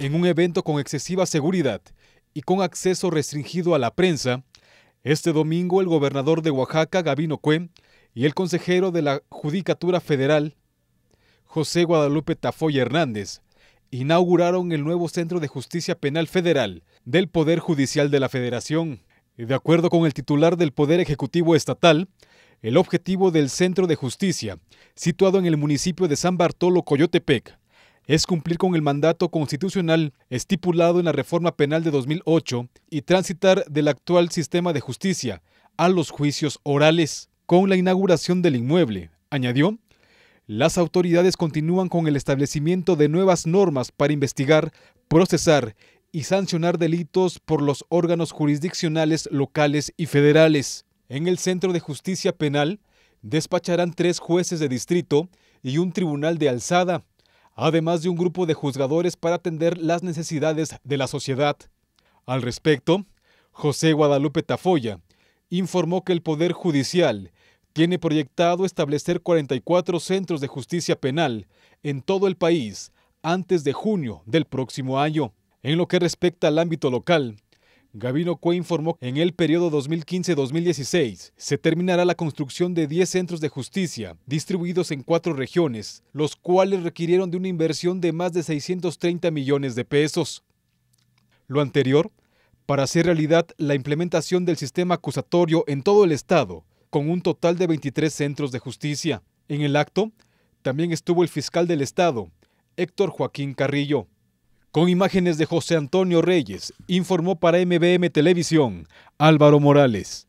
En un evento con excesiva seguridad y con acceso restringido a la prensa, este domingo el gobernador de Oaxaca, Gabino Cue, y el consejero de la Judicatura Federal, José Guadalupe Tafoya Hernández, inauguraron el nuevo Centro de Justicia Penal Federal del Poder Judicial de la Federación. De acuerdo con el titular del Poder Ejecutivo Estatal, el objetivo del Centro de Justicia, situado en el municipio de San Bartolo, Coyotepec, es cumplir con el mandato constitucional estipulado en la reforma penal de 2008 y transitar del actual sistema de justicia a los juicios orales. Con la inauguración del inmueble, añadió, las autoridades continúan con el establecimiento de nuevas normas para investigar, procesar y sancionar delitos por los órganos jurisdiccionales locales y federales. En el Centro de Justicia Penal despacharán tres jueces de distrito y un tribunal de alzada además de un grupo de juzgadores para atender las necesidades de la sociedad. Al respecto, José Guadalupe Tafoya informó que el Poder Judicial tiene proyectado establecer 44 centros de justicia penal en todo el país antes de junio del próximo año. En lo que respecta al ámbito local, Gabino Cue informó en el periodo 2015-2016 se terminará la construcción de 10 centros de justicia distribuidos en cuatro regiones, los cuales requirieron de una inversión de más de 630 millones de pesos. Lo anterior, para hacer realidad la implementación del sistema acusatorio en todo el Estado, con un total de 23 centros de justicia. En el acto, también estuvo el fiscal del Estado, Héctor Joaquín Carrillo. Con imágenes de José Antonio Reyes, informó para MBM Televisión Álvaro Morales.